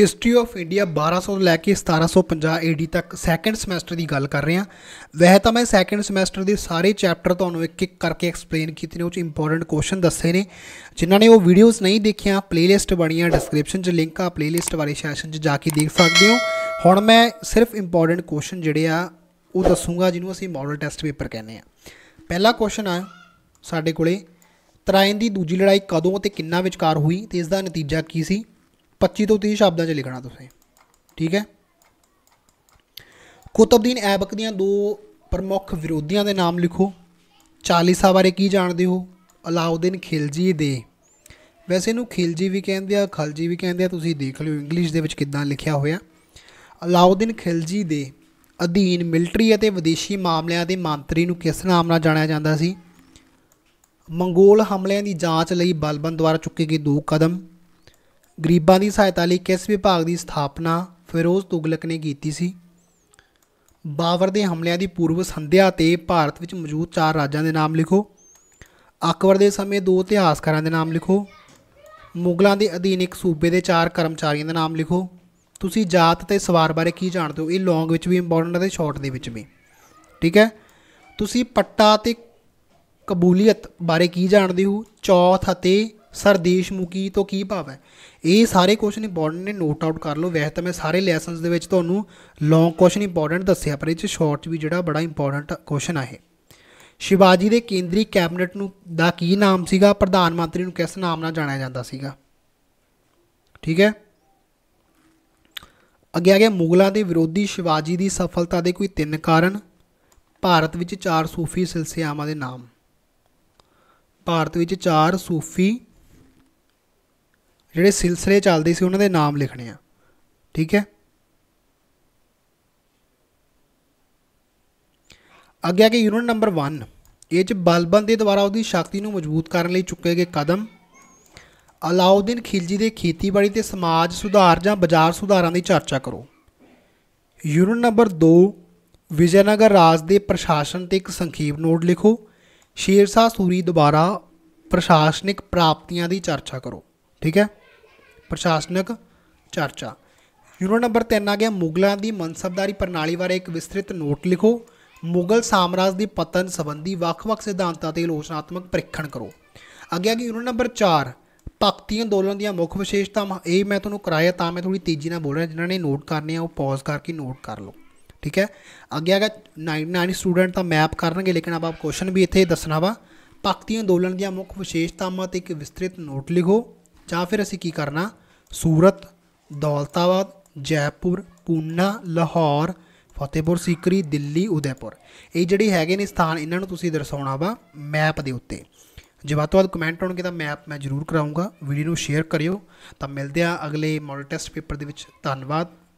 history of India 1200 ਤੋਂ ਲੈ ਕੇ 1750 AD ਤੱਕ ਸੈਕੰਡ ਸਮੈਸਟਰ ਦੀ ਗੱਲ ਕਰ ਰਹੇ ਹਾਂ ਵੈਸੇ ਤਾਂ ਮੈਂ ਸੈਕੰਡ ਸਮੈਸਟਰ ਦੇ ਸਾਰੇ ਚੈਪਟਰ ਤੁਹਾਨੂੰ ਇੱਕ ਇੱਕ ਕਰਕੇ ਐਕਸਪਲੇਨ ਕੀਤੇ ਨੇ ਉਹ ਚ ਇੰਪੋਰਟੈਂਟ ਕੁਐਸਚਨ ਦੱਸੇ ਨੇ ਜਿਨ੍ਹਾਂ ਨੇ ਉਹ ਵੀਡੀਓਜ਼ ਨਹੀਂ ਦੇਖਿਆ ਪਲੇਲਿਸਟ ਬਣੀਆਂ ਡਿਸਕ੍ਰਿਪਸ਼ਨ 'ਚ ਲਿੰਕ ਆ ਪਲੇਲਿਸਟ ਵਾਲੇ ਸੈਸ਼ਨ 'ਚ ਜਾ ਕੇ ਦੇਖ ਸਕਦੇ ਹੋ ਹੁਣ ਮੈਂ ਸਿਰਫ ਇੰਪੋਰਟੈਂਟ ਕੁਐਸਚਨ ਜਿਹੜੇ ਆ ਉਹ ਦੱਸੂਗਾ ਜਿਹਨੂੰ ਅਸੀਂ ਮਾਡਲ ਟੈਸਟ ਪੇਪਰ ਕਹਿੰਦੇ ਆ ਪਹਿਲਾ ਕੁਐਸਚਨ ਆ ਸਾਡੇ ਕੋਲੇ ਤਰਾਇਨ ਦੀ ਦੂਜੀ ਲੜਾਈ ਕਦੋਂ ਅਤੇ ਕਿੰਨਾ ਵਿਚਕਾਰ ਹੋਈ ਤੇ ਇਸ ਦਾ ਨਤੀਜਾ ਕੀ ਸੀ 25 ਤੋਂ 30 ਸ਼ਬਦਾਂ 'ਚ ਲਿਖਣਾ ਤੁਸੀਂ ਠੀਕ ਹੈ ਕੁਤਬਦੀਨ ਐਬਕ ਦੀਆਂ ਦੋ ਪ੍ਰਮੁੱਖ ਵਿਰੋਧੀਆਂ ਦੇ ਨਾਮ ਲਿਖੋ ਚਾਲੀਸਾ ਬਾਰੇ ਕੀ ਜਾਣਦੇ ਹੋ ਅਲਾਉਦੀਨ ਖਿਲਜੀ ਦੇ ਵੈਸੇ ਇਹਨੂੰ ਖਿਲਜੀ ਵੀ ਕਹਿੰਦੇ ਆ ਖਲਜੀ ਵੀ ਕਹਿੰਦੇ ਆ ਤੁਸੀਂ ਦੇਖ ਲਿਓ ਇੰਗਲਿਸ਼ ਦੇ ਵਿੱਚ ਕਿੱਦਾਂ ਲਿਖਿਆ ਹੋਇਆ ਅਲਾਉਦੀਨ ਖਿਲਜੀ ਦੇ ਅਧੀਨ ਮਿਲਟਰੀ ਅਤੇ ਵਿਦੇਸ਼ੀ ਮਾਮਲਿਆਂ ਦੇ ਮੰਤਰੀ ਨੂੰ ਕਿਸ ਨਾਮ ਨਾਲ ਜਾਣਿਆ ਜਾਂਦਾ ਸੀ ਮੰਗੋਲ ਹਮਲਿਆਂ ਦੀ ਜਾਂਚ ਲਈ ਬਲਬਨ ਦੁਆਰਾ ਚੁੱਕੇ ਗਏ ਦੋ ਕਦਮ ਗਰੀਬਾਂ ਦੀ ਸਹਾਇਤਾ ਲਈ ਕਿਸ ਵਿਭਾਗ ਦੀ ਸਥਾਪਨਾ ਫਿਰੋਜ਼ ਤੁਗਲਕ ਨੇ ਕੀਤੀ ਸੀ ਬਾਬਰ ਦੇ ਹਮਲਿਆਂ ਦੀ ਪੂਰਵ ਸੰਧਿਆ ਤੇ ਭਾਰਤ ਵਿੱਚ ਮੌਜੂਦ ਚਾਰ ਰਾਜਾਂ ਦੇ ਨਾਮ ਲਿਖੋ ਅਕਬਰ ਦੇ ਸਮੇਂ ਦੋ ਇਤਿਹਾਸਕਾਰਾਂ ਦੇ ਨਾਮ ਲਿਖੋ ਮੁਗਲਾਂ ਦੇ ਅਧੀਨ ਇੱਕ ਸੂਬੇ ਦੇ ਚਾਰ ਕਰਮਚਾਰੀਆਂ ਦੇ ਨਾਮ ਲਿਖੋ ਤੁਸੀਂ ਜਾਤ ਤੇ ਸਵਾਰ ਬਾਰੇ ਕੀ ਜਾਣਦੇ ਹੋ ਇਹ ਲੌਂਗ ਵਿੱਚ ਵੀ ਇੰਪੋਰਟੈਂਟ ਹੈ ਤੇ ਸ਼ਾਰਟ ਦੇ ਵਿੱਚ ਵੀ ਠੀਕ ਹੈ ਤੁਸੀਂ ਪੱਟਾ ਤੇ ਕਬੂਲੀਅਤ ਬਾਰੇ ਕੀ ਜਾਣਦੇ ਹੋ ਚੌਥ ਅਤੇ ਸਰਦੇਸ਼ ਮੁਕੀ ਤੋਂ ਕੀ ਭਾਵ ਹੈ ਇਹ ਸਾਰੇ ਕੁਐਸਚਨ ਇੰਪੋਰਟੈਂਟ ਨੇ ਨੋਟ ਆਊਟ ਕਰ ਲਓ ਵੈਸੇ ਤਾਂ ਮੈਂ ਸਾਰੇ ਲੈਸਨਸ ਦੇ ਵਿੱਚ ਤੁਹਾਨੂੰ ਲੌਂਗ ਕੁਐਸਚਨ ਇੰਪੋਰਟੈਂਟ ਦੱਸਿਆ ਪਰ ਇਹ ਚ ਸ਼ਾਰਟ ਵੀ ਜਿਹੜਾ ਬੜਾ ਇੰਪੋਰਟੈਂਟ ਕੁਐਸਚਨ ਆ ਇਹ ਸ਼ਿਵਾਜੀ ਦੇ ਕੇਂਦਰੀ ਕੈਬਨਿਟ ਨੂੰ ਦਾ ਕੀ ਨਾਮ ਸੀਗਾ ਪ੍ਰਧਾਨ ਮੰਤਰੀ ਨੂੰ ਕਿਸ ਨਾਮ ਨਾਲ ਜਾਣਿਆ ਜਾਂਦਾ ਸੀਗਾ ਠੀਕ ਹੈ ਅੱਗੇ ਆ ਗਿਆ ਮੁਗਲਾਂ ਦੇ ਵਿਰੋਧੀ ਸ਼ਿਵਾਜੀ ਦੀ ਸਫਲਤਾ ਦੇ ਕੋਈ ਤਿੰਨ ਕਾਰਨ ਭਾਰਤ ਵਿੱਚ ਚਾਰ ਸੂਫੀ ਸਿਲਸਿਲਾਵਾਂ ਦੇ ਨਾਮ ਭਾਰਤ ਵਿੱਚ ਚਾਰ ਸੂਫੀ ਜਿਹੜੇ ਸਿਲਸਿਲੇ ਚੱਲਦੇ ਸੀ ਉਹਨਾਂ ਦੇ ਨਾਮ ਲਿਖਣੇ ਆ ਠੀਕ ਹੈ ਅੱਗੇ ਆ ਕੇ ਯੂਨਿਟ ਨੰਬਰ 1 ਇਹ ਚ ਬਲਬਨ ਦੇ ਦੁਆਰਾ ਉਹਦੀ ਸ਼ਕਤੀ ਨੂੰ ਮਜ਼ਬੂਤ ਕਰਨ ਲਈ ਚੁੱਕੇ ਗਏ ਕਦਮ ਅਲਾਉਦੀਨ ਖਿਲਜੀ ਦੇ ਖੇਤੀਬਾੜੀ ਤੇ ਸਮਾਜ ਸੁਧਾਰ ਜਾਂ ਬਾਜ਼ਾਰ ਸੁਧਾਰਾਂ ਦੀ ਚਰਚਾ ਕਰੋ ਯੂਨਿਟ ਨੰਬਰ 2 ਵਿਜੈਨਗਰ ਰਾਜ ਦੇ ਪ੍ਰਸ਼ਾਸਨ ਤੇ ਇੱਕ ਸੰਖੇਪ ਨੋਟ ਲਿਖੋ ਸ਼ੇਰਸ਼ਾਹ ਸੂਰੀ ਦੁਆਰਾ ਪ੍ਰਸ਼ਾਸਨਿਕ ਪ੍ਰਾਪਤੀਆਂ ਦੀ ਚਰਚਾ ਕਰੋ ਠੀਕ ਹੈ ਪ੍ਰਸ਼ਾਸਨਿਕ ਚਰਚਾ ਯੂਨਿਟ ਨੰਬਰ 3 ਆ ਗਿਆ ਮੁਗਲਾਂ ਦੀ ਮਨਸਬਦਾਰੀ ਪ੍ਰਣਾਲੀ ਬਾਰੇ ਇੱਕ ਵਿਸਤ੍ਰਿਤ ਨੋਟ ਲਿਖੋ ਮੁਗਲ ਸਾਮਰਾਜ ਦੀ ਪਤਨ ਸੰਬੰਧੀ ਵੱਖ-ਵੱਖ ਸਿਧਾਂਤਾਂ ਤੇ ਆਲੋਚਨਾਤਮਕ ਪ੍ਰੀਖਣ ਕਰੋ ਅੱਗੇ ਆ ਗਿਆ ਯੂਨਿਟ ਨੰਬਰ 4 ਭਗਤੀ ਅੰਦੋਲਨ ਦੀਆਂ ਮੁੱਖ ਵਿਸ਼ੇਸ਼ਤਾਵਾਂ ਇਹ ਮੈਂ ਤੁਹਾਨੂੰ ਕਰਾਇਆ ਤਾਂ ਮੈਂ ਥੋੜੀ ਤੇਜ਼ੀ ਨਾਲ ਬੋਲ ਰਿਹਾ ਜਿਨ੍ਹਾਂ ਨੇ ਨੋਟ ਕਰਨੇ ਆ ਉਹ ਪਾਜ਼ ਕਰਕੇ ਨੋਟ ਕਰ ਲਓ ਠੀਕ ਹੈ ਅੱਗੇ ਆਗਾ 99 ਸਟੂਡੈਂਟ ਤਾਂ ਮੈਪ ਕਰਨਗੇ ਲੇਕਿਨ ਆਪਾਂ ਕੁਐਸਚਨ ਵੀ ਇੱਥੇ ਦੱਸਣਾ ਵਾ ਭਗਤੀ ਅੰਦੋਲਨ ਦੀਆਂ ਮੁੱਖ ਵਿਸ਼ੇਸ਼ਤਾਵਾਂ ਤੇ ਇੱਕ ਵਿਸਤ੍ਰਿਤ ਨੋਟ ਲਿਖੋ ਜਾਂ ਫਿਰ ਅਸੀਂ ਕੀ ਕਰਨਾ ਸੂਰਤ ਦੌਲਤਾਬਾਦ ਜੈਪੁਰ ਪੂਨਾ ਲਾਹੌਰ ਫਤਿਹਪੁਰ ਸੀਕਰੀ ਦਿੱਲੀ ਉਦੈਪੁਰ ਇਹ ਜਿਹੜੇ ਹੈਗੇ ਨੇ ਸਥਾਨ ਇਹਨਾਂ ਨੂੰ ਤੁਸੀਂ ਦਰਸਾਉਣਾ ਵਾ ਮੈਪ ਦੇ ਉੱਤੇ ਜੇ ਵੱਧ ਤੋਂ ਵੱਧ ਕਮੈਂਟ ਹੋਣਗੇ ਤਾਂ ਮੈਪ ਮੈਂ ਜ਼ਰੂਰ ਕਰਾਉਂਗਾ ਵੀਡੀਓ ਨੂੰ ਸ਼ੇਅਰ ਕਰਿਓ ਤਾਂ ਮਿਲਦੇ ਆ ਅਗਲੇ ਮੋਡਲ ਟੈਸਟ ਪੇਪਰ ਦੇ ਵਿੱਚ ਧੰਨਵਾਦ